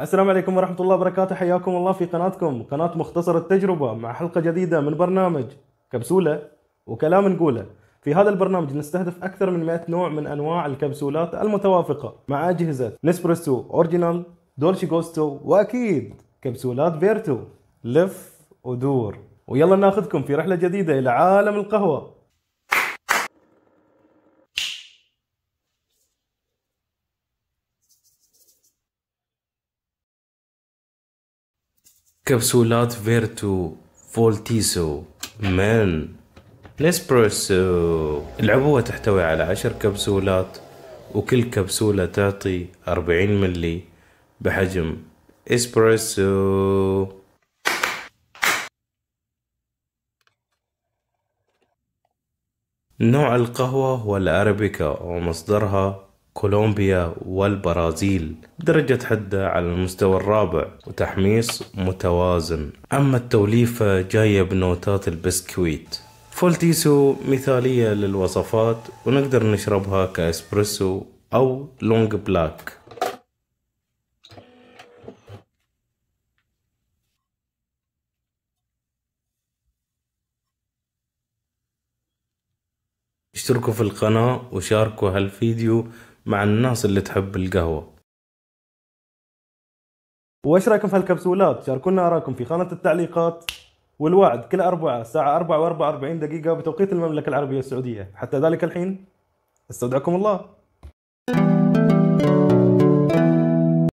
السلام عليكم ورحمة الله وبركاته حياكم الله في قناتكم قناة مختصر التجربة مع حلقة جديدة من برنامج كبسولة وكلام نقوله في هذا البرنامج نستهدف أكثر من 100 نوع من أنواع الكبسولات المتوافقة مع أجهزة نسبرسو أورجينال دولشي جوستو وأكيد كبسولات بيرتو لف ودور ويلا ناخذكم في رحلة جديدة إلى عالم القهوة كبسولات فيرتو فولتيسو من نسبرسو العبوة تحتوي على عشر كبسولات وكل كبسولة تعطي أربعين ملي بحجم اسبرسو نوع القهوة هو الأرابيكا ومصدرها كولومبيا والبرازيل درجة حدة على المستوى الرابع وتحميص متوازن أما التوليفة جاية بنوتات البسكويت فولتيسو مثالية للوصفات ونقدر نشربها كاسبريسو أو لونج بلاك اشتركوا في القناة وشاركوا هالفيديو مع الناس اللي تحب القهوة وايش رايكم في هالكبسولات شاركونا اراكم في خانة التعليقات والوعد كل أربعة الساعة 4 و44 دقيقة بتوقيت المملكة العربية السعودية حتى ذلك الحين استودعكم الله